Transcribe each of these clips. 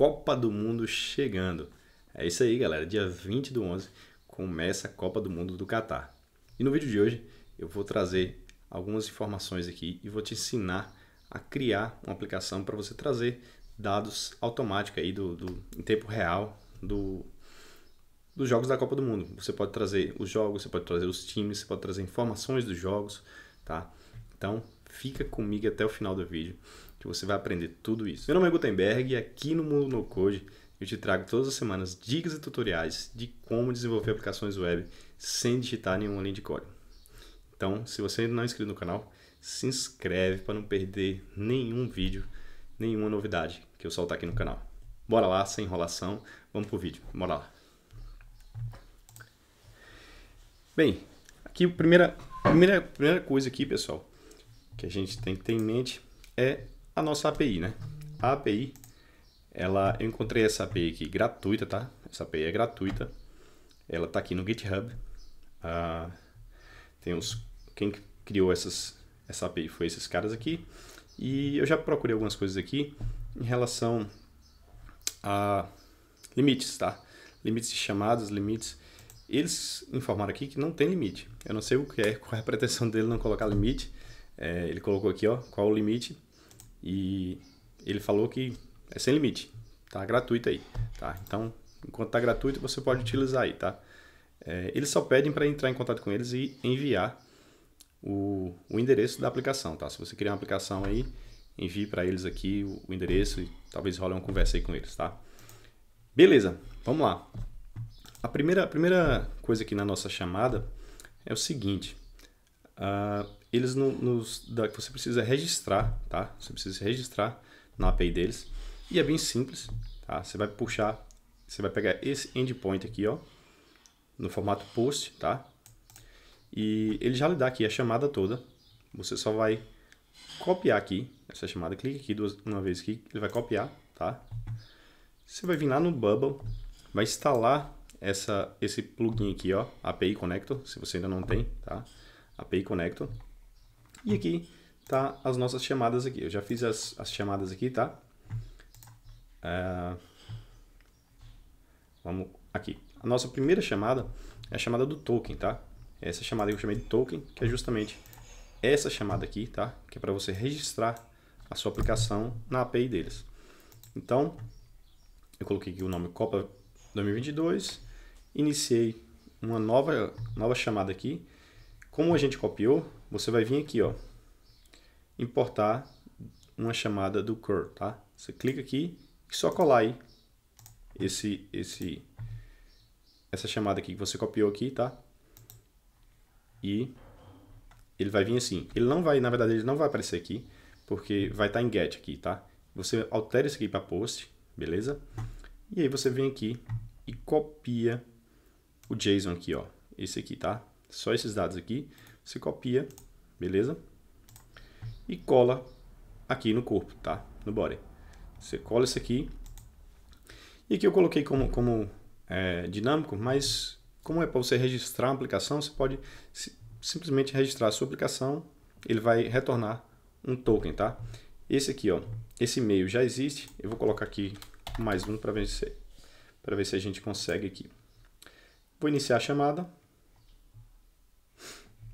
Copa do Mundo chegando. É isso aí, galera. Dia 20 do 11 começa a Copa do Mundo do Catar. E no vídeo de hoje eu vou trazer algumas informações aqui e vou te ensinar a criar uma aplicação para você trazer dados automáticos aí do, do, em tempo real do, dos jogos da Copa do Mundo. Você pode trazer os jogos, você pode trazer os times, você pode trazer informações dos jogos, tá? Então fica comigo até o final do vídeo que você vai aprender tudo isso. Meu nome é Gutenberg e aqui no Mundo No Code eu te trago todas as semanas dicas e tutoriais de como desenvolver aplicações web sem digitar nenhuma linha de código. Então, se você ainda não é inscrito no canal, se inscreve para não perder nenhum vídeo, nenhuma novidade que eu soltar aqui no canal. Bora lá, sem enrolação, vamos pro vídeo. Bora lá. Bem, aqui a primeira, primeira, primeira coisa aqui, pessoal, que a gente tem que ter em mente é a nossa API, né? A API, ela, eu encontrei essa API aqui gratuita, tá? Essa API é gratuita. Ela está aqui no GitHub. Ah, tem uns, quem criou essas, essa API foi esses caras aqui. E eu já procurei algumas coisas aqui em relação a limites, tá? Limites de chamadas, limites. Eles informaram aqui que não tem limite. Eu não sei o que é, qual é a pretensão dele não colocar limite. É, ele colocou aqui, ó, qual o limite e ele falou que é sem limite, tá gratuito aí, tá? Então, enquanto tá gratuito, você pode utilizar aí, tá? É, eles só pedem para entrar em contato com eles e enviar o, o endereço da aplicação, tá? Se você criar uma aplicação aí, envie para eles aqui o, o, endereço e talvez role uma conversa aí com eles, tá? Beleza, vamos lá. A primeira, a primeira coisa aqui na nossa chamada é o seguinte. Uh, eles não nos você precisa registrar, tá? Você precisa se registrar na API deles e é bem simples, tá? Você vai puxar, você vai pegar esse endpoint aqui, ó, no formato post, tá? E ele já lhe dá aqui a chamada toda. Você só vai copiar aqui essa chamada, clica aqui duas, uma vez que ele vai copiar, tá? Você vai vir lá no Bubble, vai instalar essa, esse plugin aqui, ó, API Connector, se você ainda não tem, tá? API Connector. E aqui tá as nossas chamadas aqui. Eu já fiz as, as chamadas aqui, tá? Uh, vamos aqui. A nossa primeira chamada é a chamada do token, tá? É essa chamada eu chamei de token, que é justamente essa chamada aqui, tá? Que é para você registrar a sua aplicação na API deles. Então, eu coloquei aqui o nome Copa 2022, iniciei uma nova, nova chamada aqui, como a gente copiou, você vai vir aqui, ó, importar uma chamada do curl, tá? Você clica aqui e só colar aí esse, esse, essa chamada aqui que você copiou aqui, tá? E ele vai vir assim. Ele não vai, na verdade, ele não vai aparecer aqui, porque vai estar tá em get aqui, tá? Você altera isso aqui para post, beleza? E aí você vem aqui e copia o JSON aqui, ó. Esse aqui, tá? só esses dados aqui, você copia, beleza? E cola aqui no corpo, tá? No body. Você cola isso aqui. E aqui eu coloquei como, como é, dinâmico, mas como é para você registrar uma aplicação, você pode simplesmente registrar a sua aplicação, ele vai retornar um token, tá? Esse aqui, ó, esse e-mail já existe, eu vou colocar aqui mais um para ver, se, ver se a gente consegue aqui. Vou iniciar a chamada.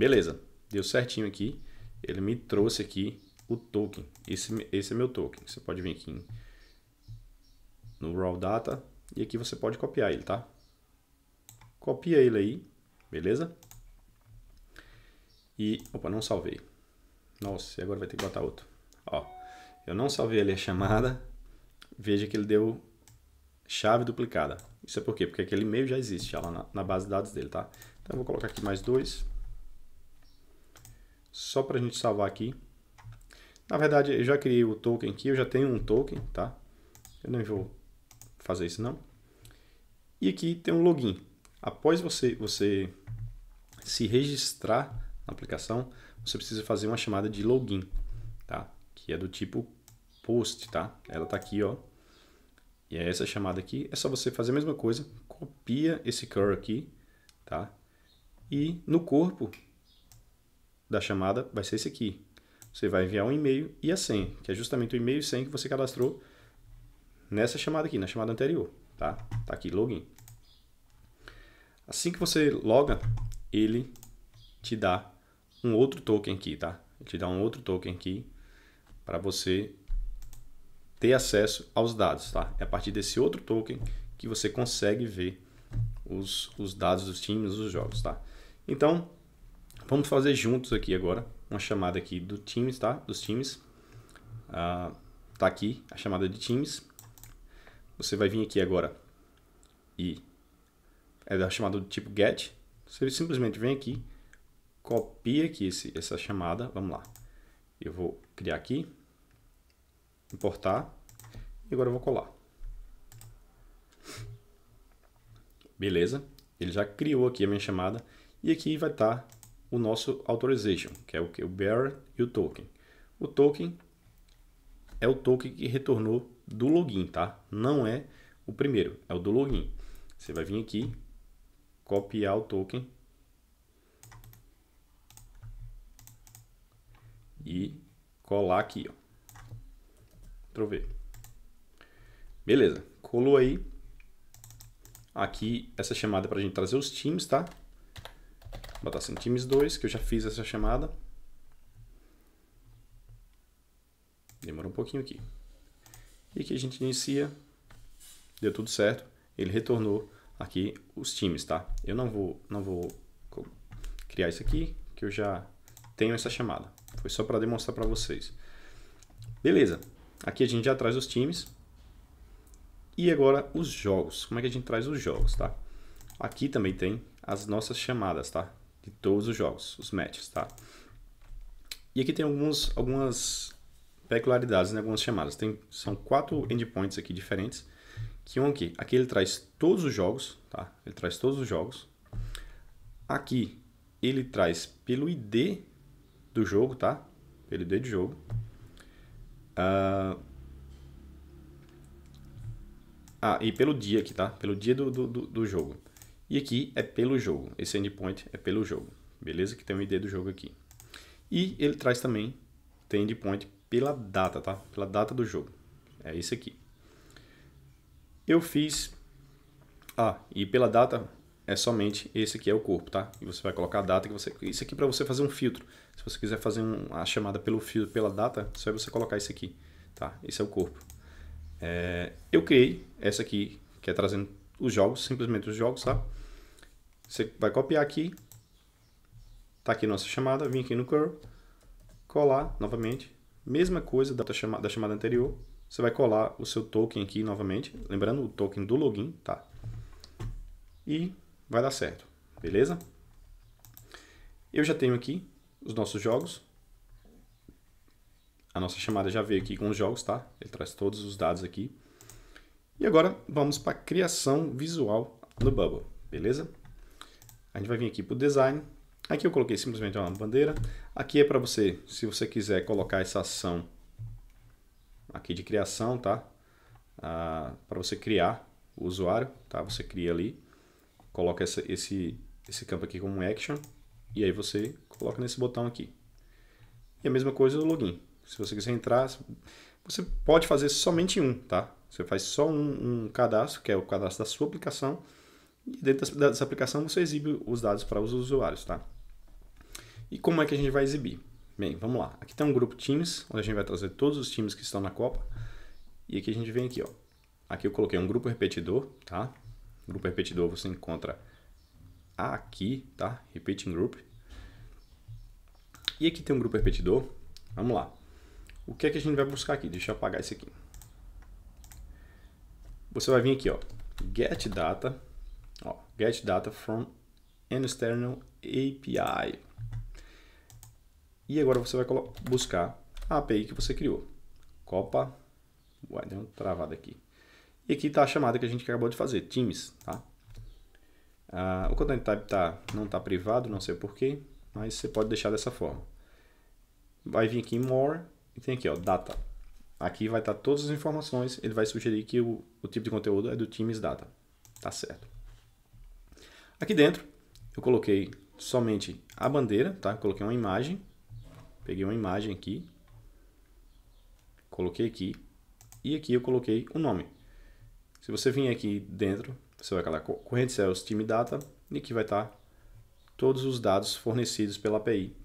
Beleza, deu certinho aqui. Ele me trouxe aqui o token. Esse, esse é meu token. Você pode vir aqui no Raw Data e aqui você pode copiar ele, tá? Copia ele aí, beleza? E, opa, não salvei. Nossa, e agora vai ter que botar outro. Ó, eu não salvei ali a chamada. Veja que ele deu chave duplicada. Isso é por quê? Porque aquele e-mail já existe já lá na, na base de dados dele, tá? Então eu vou colocar aqui mais dois só para a gente salvar aqui. Na verdade, eu já criei o token aqui, eu já tenho um token, tá? Eu não vou fazer isso não. E aqui tem um login. Após você, você se registrar na aplicação, você precisa fazer uma chamada de login, tá? Que é do tipo post, tá? Ela tá aqui, ó. E é essa chamada aqui. É só você fazer a mesma coisa, copia esse curl aqui, tá? E no corpo da chamada vai ser esse aqui. Você vai enviar um e-mail e a senha, que é justamente o e-mail e senha que você cadastrou nessa chamada aqui, na chamada anterior, tá? Tá aqui, login. Assim que você loga, ele te dá um outro token aqui, tá? Ele te dá um outro token aqui para você ter acesso aos dados, tá? É a partir desse outro token que você consegue ver os, os dados dos times, os jogos, tá? Então, Vamos fazer juntos aqui agora uma chamada aqui do times, tá? Dos times. Ah, tá aqui a chamada de times. Você vai vir aqui agora e é da chamada do tipo get. Você simplesmente vem aqui, copia aqui esse, essa chamada. Vamos lá. Eu vou criar aqui, importar e agora eu vou colar. Beleza? Ele já criou aqui a minha chamada e aqui vai estar tá o nosso authorization, que é o que? O bearer e o token. O token é o token que retornou do login, tá? Não é o primeiro, é o do login. Você vai vir aqui, copiar o token e colar aqui, ó. Ctrl Beleza, colou aí aqui essa chamada para a gente trazer os times, tá? botar assim, times 2, que eu já fiz essa chamada. Demora um pouquinho aqui. E aqui a gente inicia, deu tudo certo, ele retornou aqui os times, tá? Eu não vou, não vou criar isso aqui, que eu já tenho essa chamada. Foi só para demonstrar para vocês. Beleza, aqui a gente já traz os times. E agora os jogos. Como é que a gente traz os jogos, tá? Aqui também tem as nossas chamadas, tá? de todos os jogos, os matches, tá? E aqui tem alguns, algumas peculiaridades, né? algumas chamadas. Tem, são quatro endpoints aqui diferentes. Que um aqui, aqui ele traz todos os jogos, tá? Ele traz todos os jogos. Aqui ele traz pelo ID do jogo, tá? Pelo ID do jogo. Uh... Ah, e pelo dia aqui, tá? Pelo dia do, do, do jogo. E aqui é pelo jogo. Esse endpoint é pelo jogo. Beleza? Que tem uma ID do jogo aqui. E ele traz também, tem endpoint pela data, tá? Pela data do jogo. É esse aqui. Eu fiz... Ah, e pela data é somente esse aqui é o corpo, tá? E você vai colocar a data que você... Isso aqui para você fazer um filtro. Se você quiser fazer um, a chamada pelo filtro, pela data, só é você colocar isso aqui, tá? Esse é o corpo. É... eu criei essa aqui, que é trazendo os jogos, simplesmente os jogos, tá? Você vai copiar aqui. Tá aqui nossa chamada. Vim aqui no curl. Colar novamente. Mesma coisa da chamada, da chamada anterior. Você vai colar o seu token aqui novamente. Lembrando o token do login, tá? E vai dar certo. Beleza? Eu já tenho aqui os nossos jogos. A nossa chamada já veio aqui com os jogos, tá? Ele traz todos os dados aqui. E agora vamos para a criação visual do Bubble, beleza? A gente vai vir aqui para o design. Aqui eu coloquei simplesmente uma bandeira. Aqui é para você, se você quiser colocar essa ação aqui de criação, tá? Ah, para você criar o usuário, tá? Você cria ali, coloca essa, esse, esse campo aqui como action e aí você coloca nesse botão aqui. E a mesma coisa do login. Se você quiser entrar, você pode fazer somente um, tá? Você faz só um, um cadastro, que é o cadastro da sua aplicação e dentro dessa aplicação você exibe os dados para os usuários, tá? E como é que a gente vai exibir? Bem, vamos lá. Aqui tem um grupo Teams, onde a gente vai trazer todos os times que estão na Copa. E aqui a gente vem aqui, ó. Aqui eu coloquei um grupo repetidor, tá? Grupo repetidor você encontra aqui, tá? Repeating Group. E aqui tem um grupo repetidor. Vamos lá. O que é que a gente vai buscar aqui? Deixa eu apagar esse aqui. Você vai vir aqui, ó. Get Data Ó, get data from an external API. E agora você vai buscar a API que você criou. Copa, uai, deu uma travada aqui. E aqui está a chamada que a gente acabou de fazer, Teams, tá? Ah, o content type tá, não está privado, não sei porquê, mas você pode deixar dessa forma. Vai vir aqui em More e tem aqui, ó, Data. Aqui vai estar tá todas as informações, ele vai sugerir que o, o tipo de conteúdo é do Teams Data. Tá certo. Aqui dentro eu coloquei somente a bandeira, tá? Coloquei uma imagem, peguei uma imagem aqui, coloquei aqui e aqui eu coloquei o um nome. Se você vir aqui dentro, você vai colocar corrente Cells Team Data e aqui vai estar todos os dados fornecidos pela API,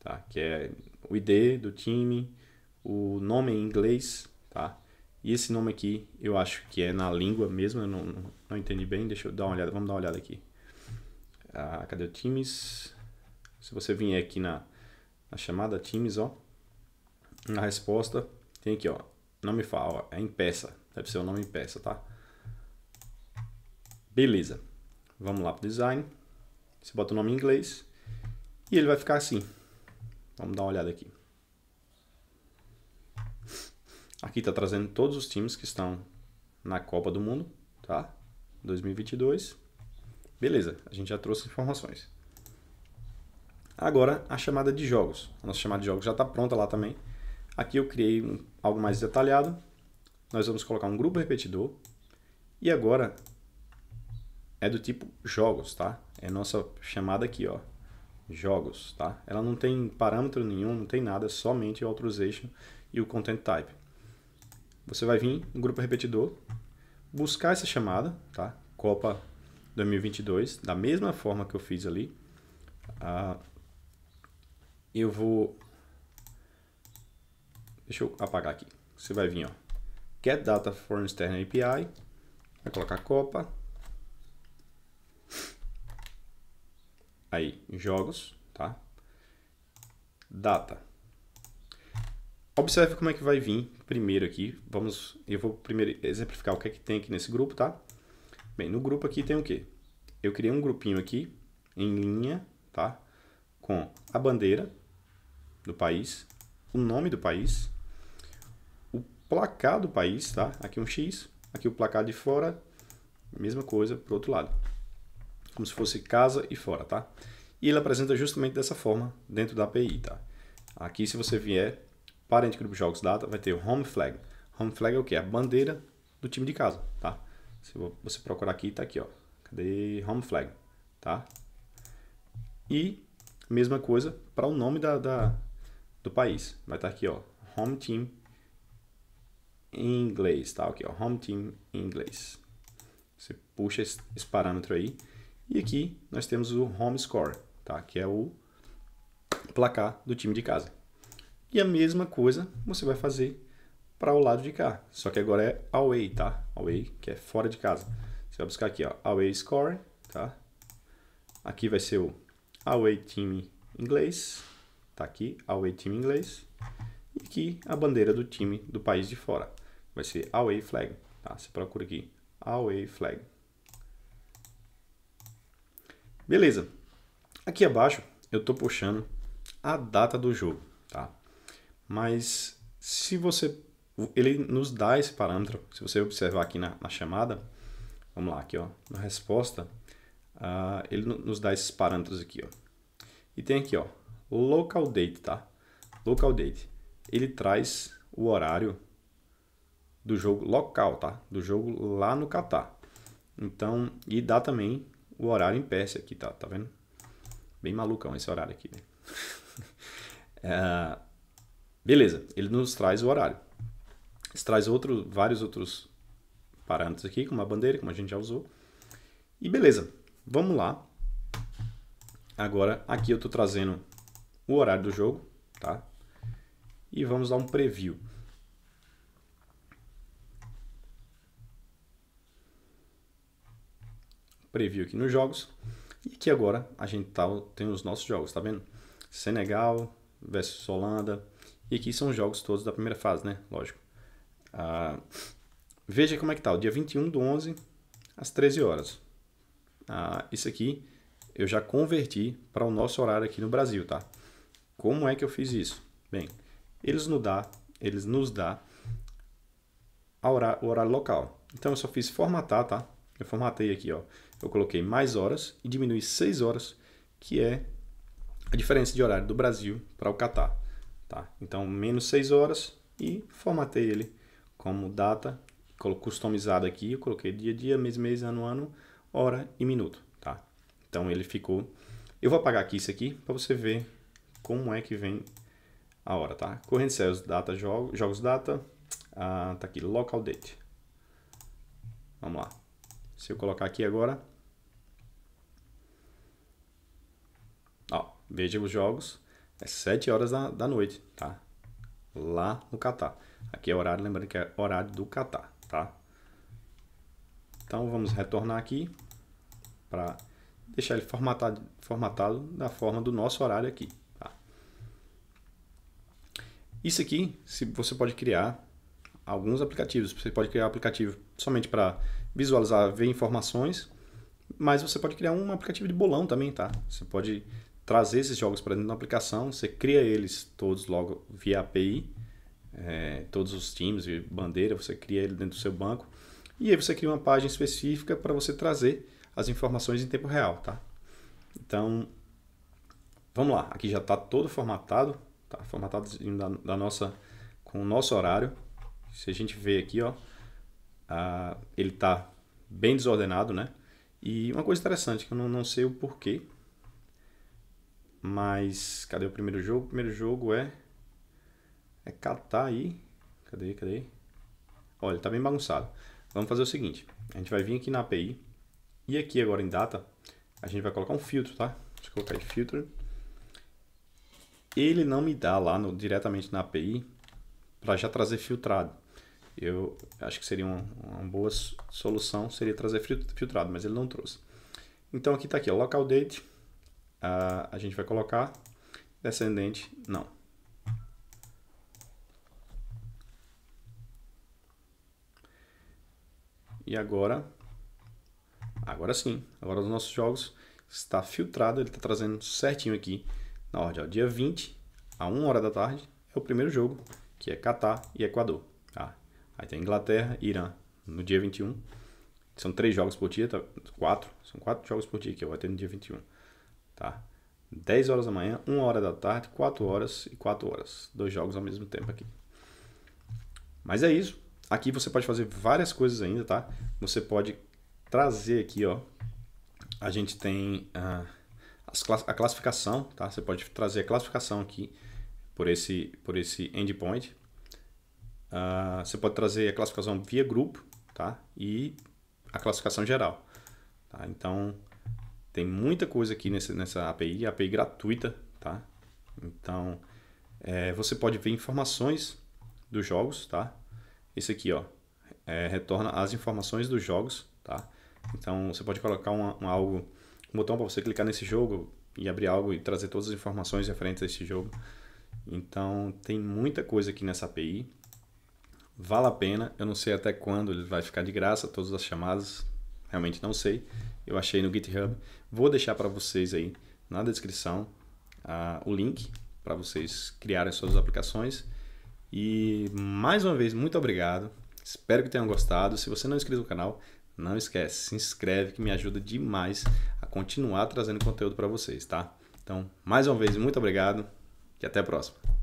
tá? Que é o ID do time, o nome em inglês, tá? E esse nome aqui eu acho que é na língua mesmo, eu não, não, não entendi bem, deixa eu dar uma olhada, vamos dar uma olhada aqui. Ah, cadê o Teams? Se você vier aqui na, na chamada Teams, ó, na resposta, tem aqui, ó, nome fala, ó, é em peça. Deve ser o nome em peça, tá? Beleza. Vamos lá pro design. Você bota o nome em inglês e ele vai ficar assim. Vamos dar uma olhada aqui. Aqui está trazendo todos os times que estão na Copa do Mundo, tá? 2022. Beleza, a gente já trouxe informações. Agora, a chamada de jogos. A nossa chamada de jogos já está pronta lá também. Aqui eu criei um, algo mais detalhado. Nós vamos colocar um grupo repetidor. E agora, é do tipo jogos, tá? É nossa chamada aqui, ó. Jogos, tá? Ela não tem parâmetro nenhum, não tem nada, somente o authorization e o content type. Você vai vir no grupo repetidor, buscar essa chamada, tá? Copa 2022, da mesma forma que eu fiz ali, eu vou... Deixa eu apagar aqui. Você vai vir, ó. Get data from external API. Vai colocar Copa. Aí, jogos, tá? Data. Observe como é que vai vir primeiro aqui. Vamos, eu vou primeiro exemplificar o que é que tem aqui nesse grupo, tá? Bem, no grupo aqui tem o quê? Eu criei um grupinho aqui, em linha, tá? Com a bandeira do país, o nome do país, o placar do país, tá? Aqui um X, aqui o placar de fora, mesma coisa pro outro lado. Como se fosse casa e fora, tá? E ele apresenta justamente dessa forma dentro da API, tá? Aqui se você vier parente grupo jogos data, vai ter o home flag. Home flag é o que? A bandeira do time de casa, tá? Se você procurar aqui, está aqui, ó. Cadê home flag, tá? E mesma coisa para o nome da, da, do país. Vai estar tá aqui, ó. Home team em inglês, tá? Aqui, ó. Home team em inglês. Você puxa esse, esse parâmetro aí. E aqui nós temos o home score, tá? Que é o placar do time de casa. E a mesma coisa você vai fazer para o lado de cá. Só que agora é away, tá? Away, que é fora de casa. Você vai buscar aqui, ó, away score, tá? Aqui vai ser o away time inglês, tá aqui, away time inglês. E aqui a bandeira do time do país de fora. Vai ser away flag, tá? Você procura aqui, away flag. Beleza. Aqui abaixo eu estou puxando a data do jogo, tá? Mas se você ele nos dá esse parâmetro. Se você observar aqui na, na chamada, vamos lá, aqui ó, na resposta, uh, ele nos dá esses parâmetros aqui. Ó. E tem aqui, ó, local date, tá? Local date. Ele traz o horário do jogo local, tá? Do jogo lá no Catar. Então, e dá também o horário em Pérsia aqui, tá? Tá vendo? Bem malucão esse horário aqui, né? É, beleza, ele nos traz o horário. Isso traz outro, vários outros parâmetros aqui, como a bandeira, como a gente já usou. E beleza, vamos lá. Agora, aqui eu estou trazendo o horário do jogo, tá? E vamos dar um preview. Preview aqui nos jogos. E aqui agora a gente tá, tem os nossos jogos, tá vendo? Senegal versus Holanda. E aqui são os jogos todos da primeira fase, né? Lógico. Ah, veja como é que tá, o dia 21 do 11, às 13 horas. Ah, isso aqui eu já converti para o nosso horário aqui no Brasil, tá? Como é que eu fiz isso? Bem, eles nos dá, eles nos dá a hora, o horário local. Então eu só fiz formatar, tá? Eu formatei aqui, ó. Eu coloquei mais horas e diminui 6 horas, que é a diferença de horário do Brasil para o Catar, tá? Então menos 6 horas e formatei ele como data, customizado aqui, eu coloquei dia, dia, mês, mês, ano, ano, hora e minuto, tá? Então ele ficou... Eu vou apagar aqui isso aqui para você ver como é que vem a hora, tá? Corrente Celsius, data, jogo, jogos data, ah, tá aqui, local date. Vamos lá. Se eu colocar aqui agora... Ó, veja os jogos, é 7 horas da, da noite, tá? Lá no Catar. Aqui é horário, lembrando que é horário do Catar, tá? Então vamos retornar aqui para deixar ele formatado, formatado da forma do nosso horário aqui. Tá? Isso aqui, se você pode criar alguns aplicativos. Você pode criar um aplicativo somente para visualizar, ver informações, mas você pode criar um aplicativo de bolão também, tá? Você pode trazer esses jogos para dentro da aplicação, você cria eles todos logo via API é, todos os times e bandeira, você cria ele dentro do seu banco. E aí você cria uma página específica para você trazer as informações em tempo real, tá? Então, vamos lá. Aqui já está todo formatado, tá? Formatado da, da, nossa, com o nosso horário. Se a gente vê aqui, ó, a, ele está bem desordenado, né? E uma coisa interessante que eu não, não sei o porquê, mas cadê o primeiro jogo? O primeiro jogo é é catar aí. Cadê, cadê? Olha, ele tá bem bagunçado. Vamos fazer o seguinte, a gente vai vir aqui na API e aqui agora em data, a gente vai colocar um filtro, tá? Deixa eu colocar aí filtro. Ele não me dá lá no, diretamente na API para já trazer filtrado. Eu acho que seria uma, uma, boa solução, seria trazer filtrado, mas ele não trouxe. Então aqui está aqui, ó, local date, a, ah, a gente vai colocar descendente, não, E agora, agora sim, agora os nossos jogos está filtrado, ele está trazendo certinho aqui na ordem. Ó, dia 20, a 1 hora da tarde, é o primeiro jogo, que é Catar e Equador. Tá? Aí tem Inglaterra e Irã, no dia 21. São três jogos por dia, tá? quatro. São quatro jogos por dia que vai ter no dia 21. Tá? 10 horas da manhã, 1 hora da tarde, 4 horas e 4 horas. Dois jogos ao mesmo tempo aqui. Mas é isso. Aqui você pode fazer várias coisas ainda, tá? Você pode trazer aqui, ó. A gente tem ah, a classificação, tá? Você pode trazer a classificação aqui por esse, por esse endpoint. Uh, você pode trazer a classificação via grupo, tá? E a classificação geral. Tá? Então, tem muita coisa aqui nesse, nessa API, API gratuita, tá? Então, é, você pode ver informações dos jogos, tá? esse aqui, ó, é, retorna as informações dos jogos, tá? Então você pode colocar um algo, um botão para você clicar nesse jogo e abrir algo e trazer todas as informações referentes a esse jogo. Então tem muita coisa aqui nessa API. Vale a pena, eu não sei até quando ele vai ficar de graça, todas as chamadas, realmente não sei. Eu achei no GitHub. Vou deixar para vocês aí na descrição uh, o link para vocês criarem suas aplicações. E mais uma vez, muito obrigado. Espero que tenham gostado. Se você não é inscrito no canal, não esquece, se inscreve que me ajuda demais a continuar trazendo conteúdo para vocês, tá? Então, mais uma vez, muito obrigado e até a próxima.